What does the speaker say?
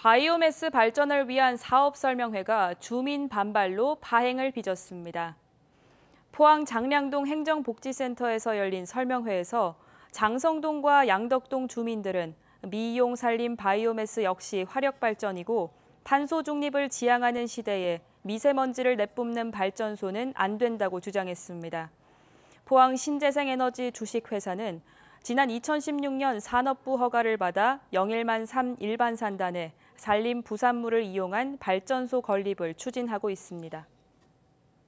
바이오매스 발전을 위한 사업 설명회가 주민 반발로 파행을 빚었습니다. 포항 장량동 행정복지센터에서 열린 설명회에서 장성동과 양덕동 주민들은 미용 살림 바이오매스 역시 화력 발전이고 탄소 중립을 지향하는 시대에 미세먼지를 내뿜는 발전소는 안 된다고 주장했습니다. 포항 신재생에너지 주식회사는 지난 2016년 산업부 허가를 받아 영일만 3 일반산단에 산림 부산물을 이용한 발전소 건립을 추진하고 있습니다.